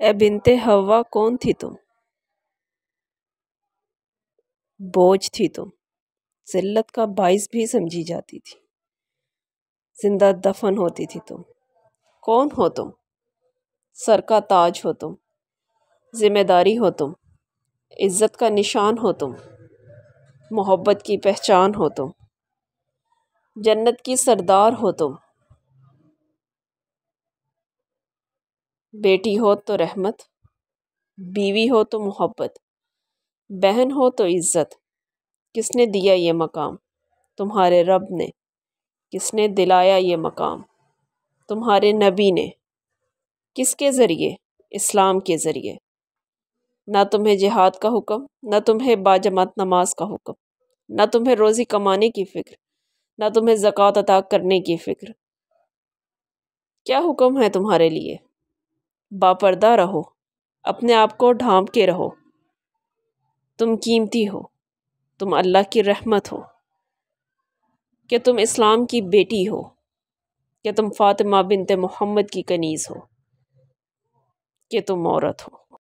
ए बिनते हवा कौन थी तुम बोझ थी तुम जिल्लत का बाइस भी समझी जाती थी जिंदा दफन होती थी तुम कौन हो तुम सर का ताज हो तुम जिम्मेदारी हो तुम इज़्ज़त का निशान हो तुम मोहब्बत की पहचान हो तुम जन्नत की सरदार हो तुम बेटी हो तो रहमत बीवी हो तो मोहब्बत बहन हो तो इज़्ज़त किसने दिया ये मकाम तुम्हारे रब ने किसने दिलाया ये मकाम तुम्हारे नबी ने किसके ज़रिए इस्लाम के ज़रिए ना तुम्हें जिहाद का हुक्म ना तुम्हें बाजमात नमाज का हुक्म ना तुम्हें रोज़ी कमाने की फ़िक्र ना तुम्हें ज़क़़त अता करने की फ़िक्र क्या हुक्म है तुम्हारे लिए बापर्दा रहो अपने आप को ढांप के रहो तुम कीमती हो तुम अल्लाह की रहमत हो कि तुम इस्लाम की बेटी हो कि तुम फ़ातिमा बिनते मोहम्मद की कनीज़ हो कि तुम औरत हो